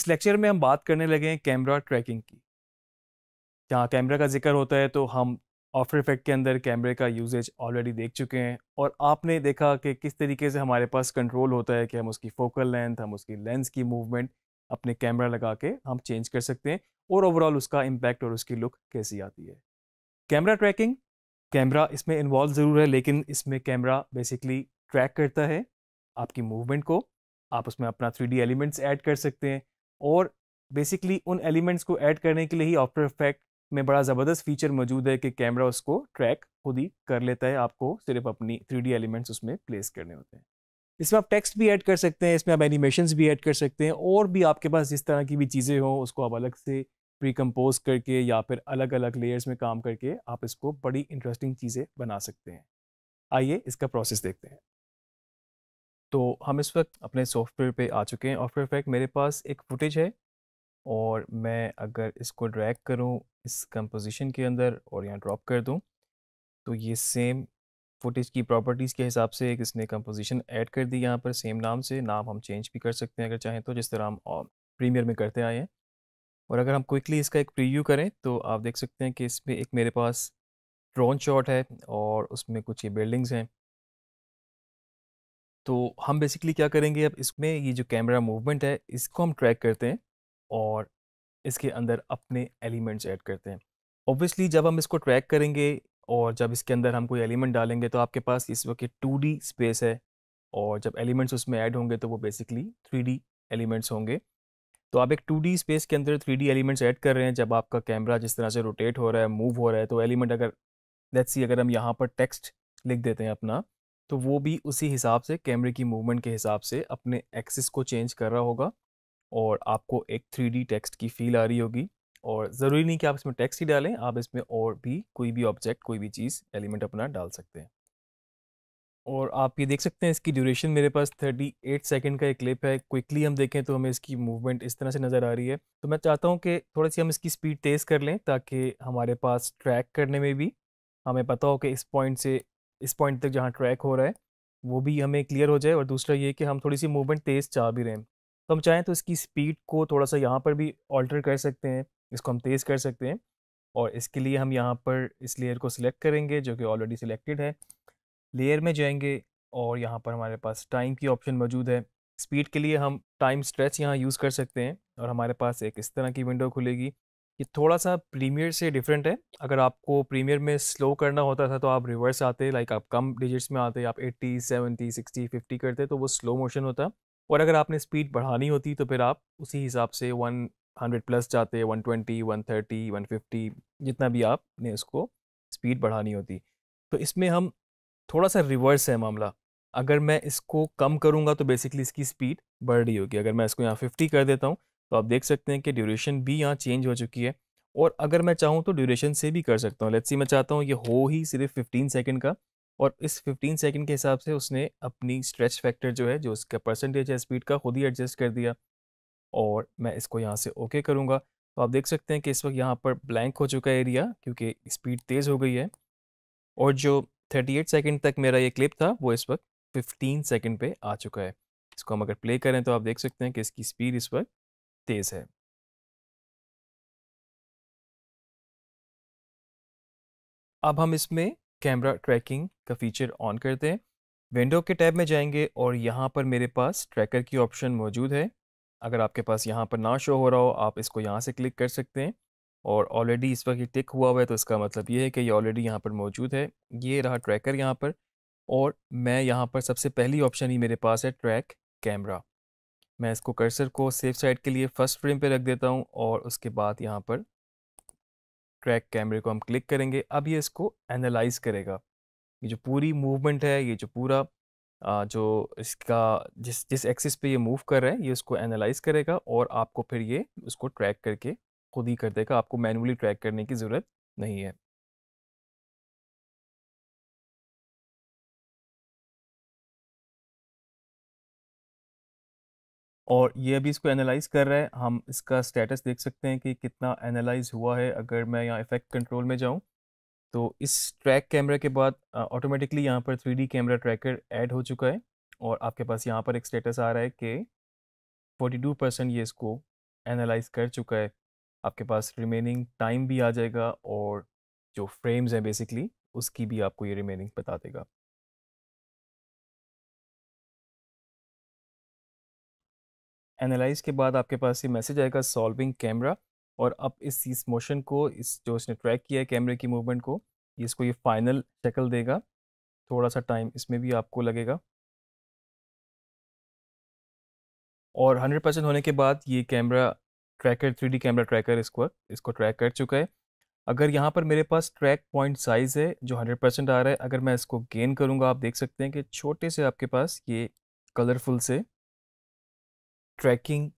इस लेक्चर में हम बात करने लगे हैं कैमरा ट्रैकिंग की जहाँ कैमरा का जिक्र होता है तो हम ऑफ्टर इफेक्ट के अंदर कैमरे का यूजेज ऑलरेडी देख चुके हैं और आपने देखा कि किस तरीके से हमारे पास कंट्रोल होता है कि हम उसकी फोकल लेंथ हम उसकी लेंस की मूवमेंट अपने कैमरा लगा के हम चेंज कर सकते हैं और ओवरऑल उसका इम्पैक्ट और उसकी लुक कैसी आती है कैमरा ट्रैकिंग कैमरा इसमें इन्वॉल्व ज़रूर है लेकिन इसमें कैमरा बेसिकली ट्रैक करता है आपकी मूवमेंट को आप उसमें अपना थ्री एलिमेंट्स ऐड कर सकते हैं और बेसिकली उन एलिमेंट्स को ऐड करने के लिए ही आफ्टर इफेक्ट में बड़ा ज़बरदस्त फीचर मौजूद है कि कैमरा उसको ट्रैक खुद ही कर लेता है आपको सिर्फ अपनी थ्री एलिमेंट्स उसमें प्लेस करने होते हैं इसमें आप टेक्स्ट भी ऐड कर सकते हैं इसमें आप एनिमेशन भी ऐड कर सकते हैं और भी आपके पास जिस तरह की भी चीज़ें हों उसको आप अलग से प्री करके या फिर अलग अलग लेयर्स में काम करके आप इसको बड़ी इंटरेस्टिंग चीज़ें बना सकते हैं आइए इसका प्रोसेस देखते हैं तो हम इस वक्त अपने सॉफ्टवेयर पे आ चुके हैं आफ्टर इफेक्ट मेरे पास एक फुटेज है और मैं अगर इसको ड्रैग करूं इस कंपोजिशन के अंदर और यहाँ ड्रॉप कर दूं तो ये सेम फुटेज की प्रॉपर्टीज़ के हिसाब से एक इसने कंपोजिशन ऐड कर दी यहाँ पर सेम नाम से नाम हम चेंज भी कर सकते हैं अगर चाहें तो जिस तरह हम प्रीमियर में करते आए हैं और अगर हम क्विकली इसका एक प्रीव्यू करें तो आप देख सकते हैं कि इसमें एक मेरे पास ड्रोन शॉट है और उसमें कुछ ये बिल्डिंग्स हैं तो हम बेसिकली क्या करेंगे अब इसमें ये जो कैमरा मूवमेंट है इसको हम ट्रैक करते हैं और इसके अंदर अपने एलिमेंट्स ऐड करते हैं ऑब्वियसली जब हम इसको ट्रैक करेंगे और जब इसके अंदर हम कोई एलिमेंट डालेंगे तो आपके पास इस वक्त टू डी स्पेस है और जब एलिमेंट्स उसमें ऐड होंगे तो वो बेसिकली थ्री डी एलिमेंट्स होंगे तो आप एक टू डी स्पेस के अंदर थ्री डी एलिमेंट्स ऐड कर रहे हैं जब आपका कैमरा जिस तरह से रोटेट हो रहा है मूव हो रहा है तो एलिमेंट अगर लेट्स सी अगर हम यहाँ पर टेक्स्ट लिख देते हैं अपना तो वो भी उसी हिसाब से कैमरे की मूवमेंट के हिसाब से अपने एक्सिस को चेंज कर रहा होगा और आपको एक थ्री टेक्स्ट की फील आ रही होगी और ज़रूरी नहीं कि आप इसमें टेक्स्ट ही डालें आप इसमें और भी कोई भी ऑब्जेक्ट कोई भी चीज़ एलिमेंट अपना डाल सकते हैं और आप ये देख सकते हैं इसकी ड्यूरेशन मेरे पास 38 सेकंड का एक क्लिप है क्विकली हम देखें तो हमें इसकी मूवमेंट इस तरह से नज़र आ रही है तो मैं चाहता हूँ कि थोड़ी सी हम इसकी स्पीड तेज़ कर लें ताकि हमारे पास ट्रैक करने में भी हमें पता हो कि इस पॉइंट से इस पॉइंट तक जहाँ ट्रैक हो रहा है वो भी हमें क्लियर हो जाए और दूसरा ये कि हम थोड़ी सी मूवमेंट तेज़ चाह भी रहे हैं तो हम चाहें तो इसकी स्पीड को थोड़ा सा यहाँ पर भी ऑल्टर कर सकते हैं इसको हम तेज़ कर सकते हैं और इसके लिए हम यहाँ पर इस लेयर को सिलेक्ट करेंगे जो कि ऑलरेडी सिलेक्टेड है लेयर में जाएंगे और यहाँ पर हमारे पास टाइम की ऑप्शन मौजूद है स्पीड के लिए हम टाइम स्ट्रेच यहाँ यूज़ कर सकते हैं और हमारे पास एक इस तरह की विंडो खुलेगी ये थोड़ा सा प्रीमियर से डिफरेंट है अगर आपको प्रीमियर में स्लो करना होता था तो आप रिवर्स आते लाइक आप कम डिजिट्स में आते आप 80, 70, 60, 50 करते तो वो स्लो मोशन होता और अगर आपने स्पीड बढ़ानी होती तो फिर आप उसी हिसाब से 100 प्लस जाते 120, 130, 150 जितना भी आपने इसको स्पीड बढ़ानी होती तो इसमें हम थोड़ा सा रिवर्स है मामला अगर मैं इसको कम करूँगा तो बेसिकली इसकी स्पीड बढ़ रही होगी अगर मैं इसको यहाँ फिफ्टी कर देता हूँ तो आप देख सकते हैं कि ड्यूरेशन भी यहाँ चेंज हो चुकी है और अगर मैं चाहूँ तो ड्यूरेशन से भी कर सकता हूँ लेट्स सी मैं चाहता हूँ ये हो ही सिर्फ 15 सेकंड का और इस 15 सेकंड के हिसाब से उसने अपनी स्ट्रेच फैक्टर जो है जो उसका परसेंटेज है स्पीड का खुद ही एडजस्ट कर दिया और मैं इसको यहाँ से ओके करूँगा तो आप देख सकते हैं कि इस वक्त यहाँ पर ब्लैंक हो चुका है एरिया क्योंकि स्पीड तेज़ हो गई है और जो थर्टी एट तक मेरा ये क्लिप था वो इस वक्त फ़िफ्टीन सेकेंड पर आ चुका है इसको हम अगर प्ले करें तो आप देख सकते हैं कि इसकी स्पीड इस वक्त तेज़ है अब हम इसमें कैमरा ट्रैकिंग का फीचर ऑन करते हैं विंडो के टैब में जाएंगे और यहाँ पर मेरे पास ट्रैकर की ऑप्शन मौजूद है अगर आपके पास यहाँ पर ना शो हो रहा हो आप इसको यहाँ से क्लिक कर सकते हैं और ऑलरेडी इस वक्त ये टिक हुआ हुआ है तो इसका मतलब ये है कि ये ऑलरेडी यहाँ पर मौजूद है ये रहा ट्रैकर यहाँ पर और मैं यहाँ पर सबसे पहली ऑप्शन ही मेरे पास है ट्रैक कैमरा मैं इसको कर्सर को सेफ साइड के लिए फर्स्ट फ्रेम पे रख देता हूँ और उसके बाद यहाँ पर ट्रैक कैमरे को हम क्लिक करेंगे अब ये इसको एनालाइज करेगा ये जो पूरी मूवमेंट है ये जो पूरा जो इसका जिस जिस एक्सिस पे ये मूव कर रहा है ये उसको एनालाइज करेगा और आपको फिर ये उसको ट्रैक करके खुद ही कर देगा आपको मैनुअली ट्रैक करने की ज़रूरत नहीं है और ये अभी इसको एनालाइज कर रहा है हम इसका स्टेटस देख सकते हैं कि कितना एनालाइज हुआ है अगर मैं यहाँ इफेक्ट कंट्रोल में जाऊँ तो इस ट्रैक कैमरा के बाद ऑटोमेटिकली यहाँ पर थ्री कैमरा ट्रैकर ऐड हो चुका है और आपके पास यहाँ पर एक स्टेटस आ रहा है कि 42 परसेंट ये इसको एनालाइज कर चुका है आपके पास रिमेनिंग टाइम भी आ जाएगा और जो फ्रेम्स हैं बेसिकली उसकी भी आपको ये रिमेनिंग बता देगा एनालाइज के बाद आपके पास ये मैसेज आएगा सॉल्विंग कैमरा और अब इस इस मोशन को इस जो इसने ट्रैक किया है कैमरे की मूवमेंट को ये इसको ये फाइनल शक्ल देगा थोड़ा सा टाइम इसमें भी आपको लगेगा और 100 परसेंट होने के बाद ये camera tracker 3D camera tracker इसको इसको ट्रैक कर चुका है अगर यहाँ पर मेरे पास ट्रैक पॉइंट साइज़ है जो 100 परसेंट आ रहा है अगर मैं इसको गेन करूँगा आप देख सकते हैं कि छोटे से आपके पास ये कलरफुल से ट्रैकिंग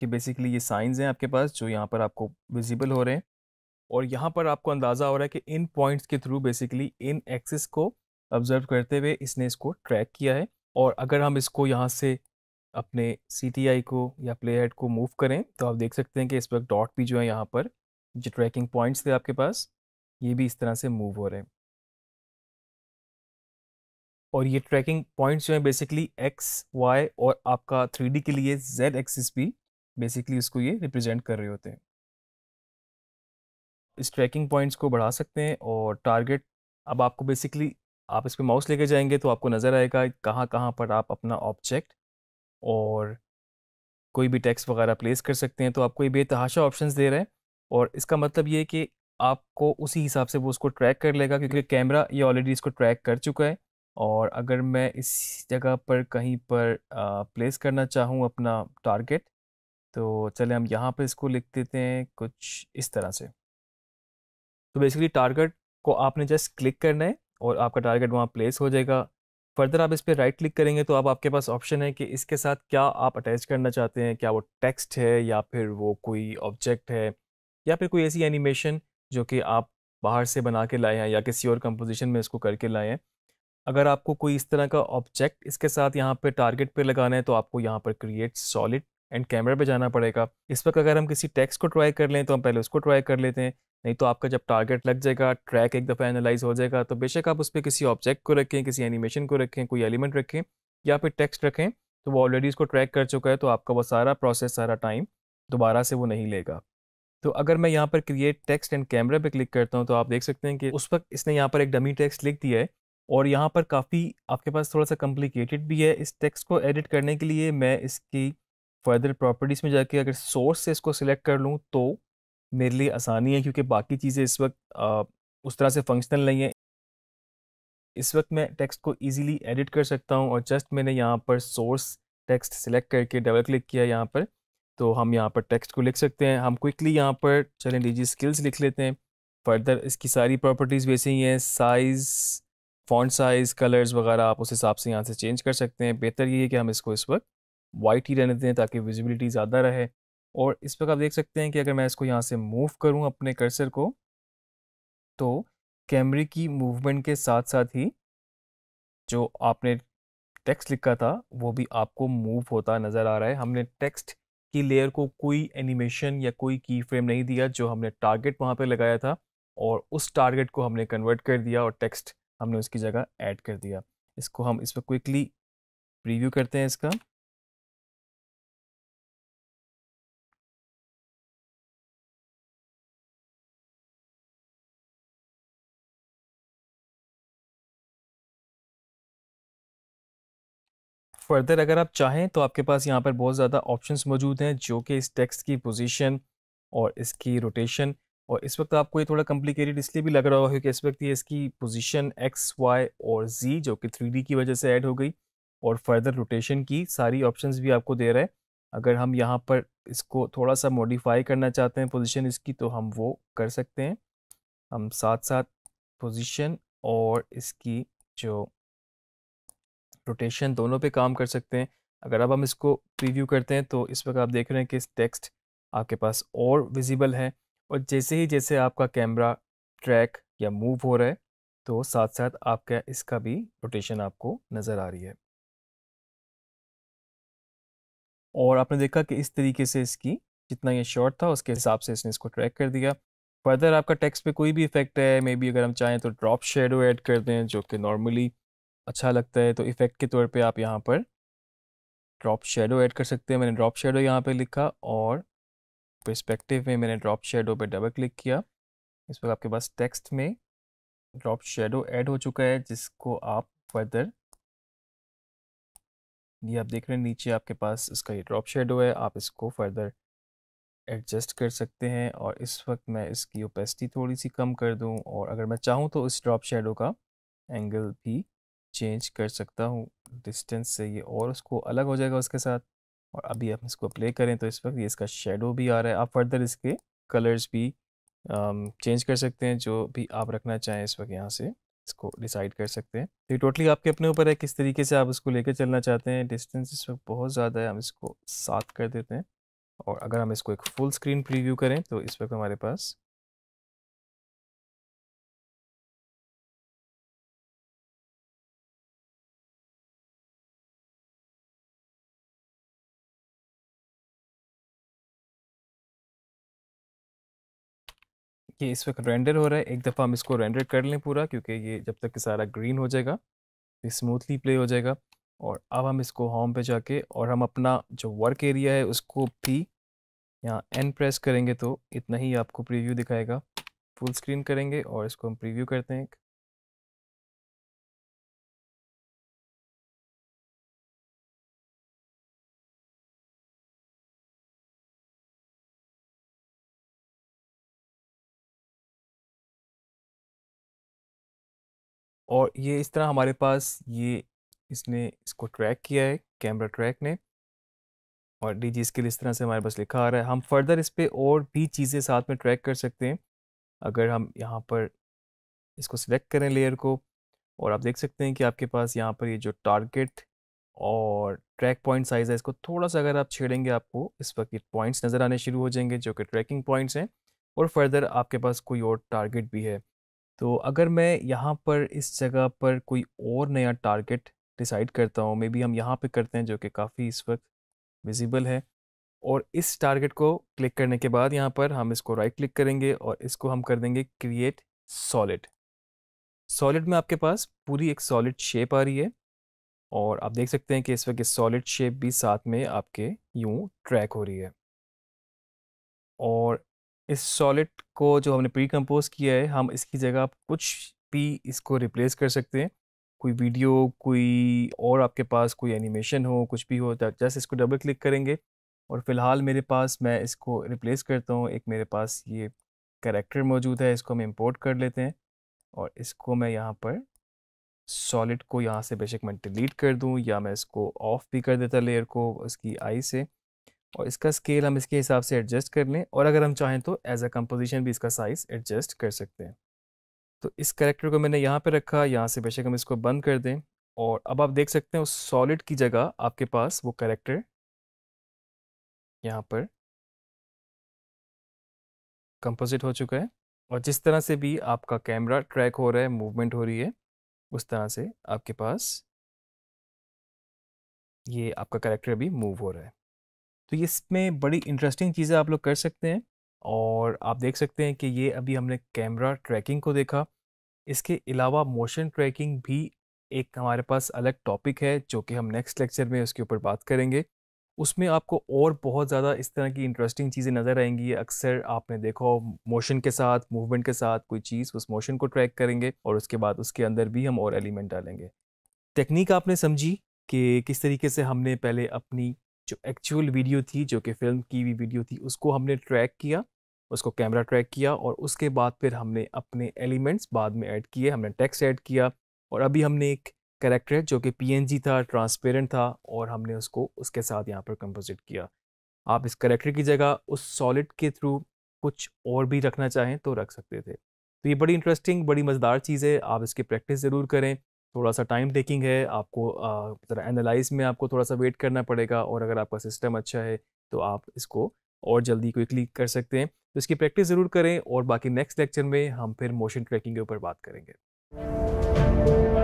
के बेसिकली ये साइंस हैं आपके पास जो यहाँ पर आपको विजिबल हो रहे हैं और यहाँ पर आपको अंदाज़ा हो रहा है कि इन पॉइंट्स के थ्रू बेसिकली इन एक्सिस को ऑब्जर्व करते हुए इसने इसको ट्रैक किया है और अगर हम इसको यहाँ से अपने सी को या प्ले हेड को मूव करें तो आप देख सकते हैं कि इस वक्त डॉट भी जो है यहाँ पर जो ट्रैकिंग पॉइंट्स थे आपके पास ये भी इस तरह से मूव हो रहे हैं और ये ट्रैकिंग पॉइंट्स जो है बेसिकली एक्स वाई और आपका थ्री के लिए जेड एक्सिस भी बेसिकली इसको ये रिप्रेजेंट कर रहे होते हैं इस ट्रैकिंग पॉइंट्स को बढ़ा सकते हैं और टारगेट अब आपको बेसिकली आप इस पर माउस लेके जाएंगे तो आपको नज़र आएगा कहाँ कहाँ पर आप अपना ऑब्जेक्ट और कोई भी टैक्स वगैरह प्लेस कर सकते हैं तो आपको ये बेतहाशा ऑप्शंस दे रहे हैं और इसका मतलब ये कि आपको उसी हिसाब से वो उसको ट्रैक कर लेगा क्योंकि कैमरा ये ऑलरेडी इसको ट्रैक कर चुका है और अगर मैं इस जगह पर कहीं पर आ, प्लेस करना चाहूँ अपना टारगेट तो चले हम यहाँ पर इसको लिख देते हैं कुछ इस तरह से तो बेसिकली टारगेट को आपने जस्ट क्लिक करना है और आपका टारगेट वहाँ प्लेस हो जाएगा फर्दर आप इस पर राइट क्लिक करेंगे तो अब आप आपके पास ऑप्शन है कि इसके साथ क्या आप अटैच करना चाहते हैं क्या वो टेक्स्ट है या फिर वो कोई ऑब्जेक्ट है या फिर कोई ऐसी एनिमेशन जो कि आप बाहर से बना के लाए हैं या किसी और कंपोजिशन में इसको करके लाए हैं अगर आपको कोई इस तरह का ऑब्जेक्ट इसके साथ यहाँ पे टारगेट पे लगाना है तो आपको यहाँ पर क्रिएट सॉलिड एंड कैमरा पे जाना पड़ेगा इस वक्त अगर हम किसी टेक्स्ट को ट्राई कर लें तो हम पहले उसको ट्राई कर लेते हैं नहीं तो आपका जब टारगेट लग जाएगा ट्रैक एक दफ़ा एनालाइज हो जाएगा तो बेशक आप उस पर किसी ऑब्जेक्ट को रखें किसी एनिमेशन को रखें कोई एलिमेंट रखें या फिर टेक्स्ट रखें तो वो ऑलरेडी उसको ट्रैक कर चुका है तो आपका वो सारा प्रोसेस सारा टाइम दोबारा से वो नहीं लेगा तो अगर मैं यहाँ पर क्रिएट टेक्स्ट एंड कैमरा पे क्लिक करता हूँ तो आप देख सकते हैं कि उस वक्त इसने यहाँ पर एक डमी टेक्स्ट लिख दिया है और यहाँ पर काफ़ी आपके पास थोड़ा सा कम्प्लिकेटेड भी है इस टेक्स्ट को एडिट करने के लिए मैं इसकी फर्दर प्रॉपर्टीज़ में जाके अगर सोर्स से इसको सिलेक्ट कर लूँ तो मेरे लिए आसानी है क्योंकि बाकी चीज़ें इस वक्त आ, उस तरह से फंक्शनल नहीं है इस वक्त मैं टेक्स्ट को इजीली एडिट कर सकता हूँ और जस्ट मैंने यहाँ पर सोर्स टेक्स्ट सेलेक्ट करके डबल क्लिक किया यहाँ पर तो हम यहाँ पर टेक्स्ट को लिख सकते हैं हम क्विकली यहाँ पर चलें डीजी स्किल्स लिख लेते हैं फर्दर इसकी सारी प्रॉपर्टीज़ वैसे ही हैं साइज़ फॉन्ट साइज़ कलर्स वगैरह आप उस हिसाब से यहाँ से चेंज कर सकते हैं बेहतर ये है कि हम इसको इस वक्त वाइट ही रहने दें ताकि विजिबिलिटी ज़्यादा रहे और इस वक्त आप देख सकते हैं कि अगर मैं इसको यहाँ से मूव करूँ अपने कर्सर को तो कैमरे की मूवमेंट के साथ साथ ही जो आपने टेक्स्ट लिखा था वो भी आपको मूव होता नज़र आ रहा है हमने टेक्स्ट की लेयर को कोई एनिमेशन या कोई की फ्रेम नहीं दिया जो हमने टारगेट वहाँ पर लगाया था और उस टारगेट को हमने कन्वर्ट कर दिया और टेक्स्ट हमने उसकी जगह ऐड कर दिया इसको हम इस पर क्विकली प्रीव्यू करते हैं इसका फर्दर अगर आप चाहें तो आपके पास यहाँ पर बहुत ज़्यादा ऑप्शंस मौजूद हैं जो कि इस टेक्स्ट की पोजीशन और इसकी रोटेशन और इस वक्त आपको ये थोड़ा कॉम्प्लिकेटेड इसलिए भी लग रहा होगा कि इस वक्त ये इसकी पोजीशन एक्स वाई और जी जो कि थ्री की वजह से ऐड हो गई और फर्दर रोटेशन की सारी ऑप्शंस भी आपको दे रहा है अगर हम यहाँ पर इसको थोड़ा सा मॉडिफाई करना चाहते हैं पोजीशन इसकी तो हम वो कर सकते हैं हम साथ साथ पोजिशन और इसकी जो रोटेशन दोनों पर काम कर सकते हैं अगर अब हम इसको प्रीव्यू करते हैं तो इस वक्त आप देख रहे हैं कि इस टेक्स्ट आपके पास और विजिबल है और जैसे ही जैसे आपका कैमरा ट्रैक या मूव हो रहा है तो साथ साथ आपका इसका भी रोटेशन आपको नज़र आ रही है और आपने देखा कि इस तरीके से इसकी जितना ये शॉर्ट था उसके हिसाब से इसने इसको ट्रैक कर दिया फर्दर आपका टेक्स्ट पे कोई भी इफेक्ट है मे बी अगर हम चाहें तो ड्रॉप शेडो ऐड कर दें जो कि नॉर्मली अच्छा लगता है तो इफेक्ट के तौर पे आप यहाँ पर ड्रॉप शेडो ऐड कर सकते हैं मैंने ड्रॉप शेडो यहाँ पे लिखा और परस्पेक्टिव में मैंने ड्रॉप शेडो पे डबल क्लिक किया इस वक्त आपके पास टेक्स्ट में ड्रॉप शेडो ऐड हो चुका है जिसको आप फर्दर ये आप देख रहे हैं नीचे आपके पास इसका ये ड्रॉप शेडो है आप इसको फर्दर एडजस्ट कर सकते हैं और इस वक्त मैं इसकी ओपेसिटी थोड़ी सी कम कर दूँ और अगर मैं चाहूँ तो इस ड्रॉप शेडो का एंगल भी चेंज कर सकता हूँ डिस्टेंस से ये और उसको अलग हो जाएगा उसके साथ और अभी आप इसको प्ले करें तो इस वक्त ये इसका शेडो भी आ रहा है आप फर्दर इसके कलर्स भी चेंज um, कर सकते हैं जो भी आप रखना चाहें इस वक्त यहाँ से इसको डिसाइड कर सकते हैं तो ये टोटली आपके अपने ऊपर है किस तरीके से आप उसको लेकर चलना चाहते हैं डिस्टेंस इस वक्त बहुत ज़्यादा है हम इसको साथ कर देते हैं और अगर हम इसको एक फुल स्क्रीन प्रीव्यू करें तो इस वक्त हमारे पास ये इस वक्त रेंडर हो रहा है एक दफ़ा हम इसको रेंडर कर लें पूरा क्योंकि ये जब तक कि सारा ग्रीन हो जाएगा तो ये स्मूथली प्ले हो जाएगा और अब हम इसको होम पे जाके और हम अपना जो वर्क एरिया है उसको भी यहाँ एन प्रेस करेंगे तो इतना ही आपको प्रीव्यू दिखाएगा फुल स्क्रीन करेंगे और इसको हम प्रीव्यू करते हैं और ये इस तरह हमारे पास ये इसने इसको ट्रैक किया है कैमरा ट्रैक ने और डी जी स्किल इस तरह से हमारे पास लिखा आ रहा है हम फर्दर इस पर और भी चीज़ें साथ में ट्रैक कर सकते हैं अगर हम यहाँ पर इसको सिलेक्ट करें लेयर को और आप देख सकते हैं कि आपके पास यहाँ पर ये जो टारगेट और ट्रैक पॉइंट साइज़ है इसको थोड़ा सा अगर आप छेड़ेंगे आपको इस वक्त पॉइंट्स नज़र आने शुरू हो जाएंगे जो कि ट्रैकिंग पॉइंट्स हैं और फर्दर आपके पास कोई और टारगेट भी है तो अगर मैं यहाँ पर इस जगह पर कोई और नया टारगेट डिसाइड करता हूँ मे बी हम यहाँ पे करते हैं जो कि काफ़ी इस वक्त विजिबल है और इस टारगेट को क्लिक करने के बाद यहाँ पर हम इसको राइट क्लिक करेंगे और इसको हम कर देंगे क्रिएट सॉलिड सॉलिड में आपके पास पूरी एक सॉलिड शेप आ रही है और आप देख सकते हैं कि इस वक्त सॉलिड शेप भी साथ में आपके यूँ ट्रैक हो रही है और इस सॉलिड को जो हमने प्री कम्पोज किया है हम इसकी जगह कुछ भी इसको रिप्लेस कर सकते हैं कोई वीडियो कोई और आपके पास कोई एनिमेशन हो कुछ भी हो जस्ट इसको डबल क्लिक करेंगे और फ़िलहाल मेरे पास मैं इसको रिप्लेस करता हूँ एक मेरे पास ये करेक्टर मौजूद है इसको हम इम्पोर्ट कर लेते हैं और इसको मैं यहाँ पर सॉलिड को यहाँ से बेशक मैं डिलीट कर दूँ या मैं इसको ऑफ भी कर देता लेयर को उसकी आई से और इसका स्केल हम इसके हिसाब से एडजस्ट कर लें और अगर हम चाहें तो एज अ कंपोजिशन भी इसका साइज़ एडजस्ट कर सकते हैं तो इस करेक्टर को मैंने यहाँ पे रखा यहाँ से बेशक हम इसको बंद कर दें और अब आप देख सकते हैं उस सॉलिड की जगह आपके पास वो करेक्टर यहाँ पर कंपोजिट हो चुका है और जिस तरह से भी आपका कैमरा ट्रैक हो रहा है मूवमेंट हो रही है उस तरह से आपके पास ये आपका करेक्टर भी मूव हो रहा है तो ये इसमें बड़ी इंटरेस्टिंग चीज़ें आप लोग कर सकते हैं और आप देख सकते हैं कि ये अभी हमने कैमरा ट्रैकिंग को देखा इसके अलावा मोशन ट्रैकिंग भी एक हमारे पास अलग टॉपिक है जो कि हम नेक्स्ट लेक्चर में उसके ऊपर बात करेंगे उसमें आपको और बहुत ज़्यादा इस तरह की इंटरेस्टिंग चीज़ें नज़र आएंगी अक्सर आपने देखो मोशन के साथ मूवमेंट के साथ कोई चीज़ उस मोशन को ट्रैक करेंगे और उसके बाद उसके अंदर भी हम और एलिमेंट डालेंगे टेक्निक आपने समझी कि किस तरीके से हमने पहले अपनी जो एक्चुअल वीडियो थी जो कि फिल्म की भी वीडियो थी उसको हमने ट्रैक किया उसको कैमरा ट्रैक किया और उसके बाद फिर हमने अपने एलिमेंट्स बाद में ऐड किए हमने टेक्स्ट ऐड किया और अभी हमने एक करेक्टर जो कि पी था ट्रांसपेरेंट था और हमने उसको उसके साथ यहाँ पर कंपोजिट किया आप इस करेक्टर की जगह उस सॉलिड के थ्रू कुछ और भी रखना चाहें तो रख सकते थे तो ये बड़ी इंटरेस्टिंग बड़ी मज़ेदार चीज़ है आप इसकी प्रैक्टिस ज़रूर करें थोड़ा सा टाइम टेकिंग है आपको ज़रा एनालाइज में आपको थोड़ा सा वेट करना पड़ेगा और अगर आपका सिस्टम अच्छा है तो आप इसको और जल्दी क्विकली कर सकते हैं तो इसकी प्रैक्टिस ज़रूर करें और बाकी नेक्स्ट लेक्चर में हम फिर मोशन ट्रैकिंग के ऊपर बात करेंगे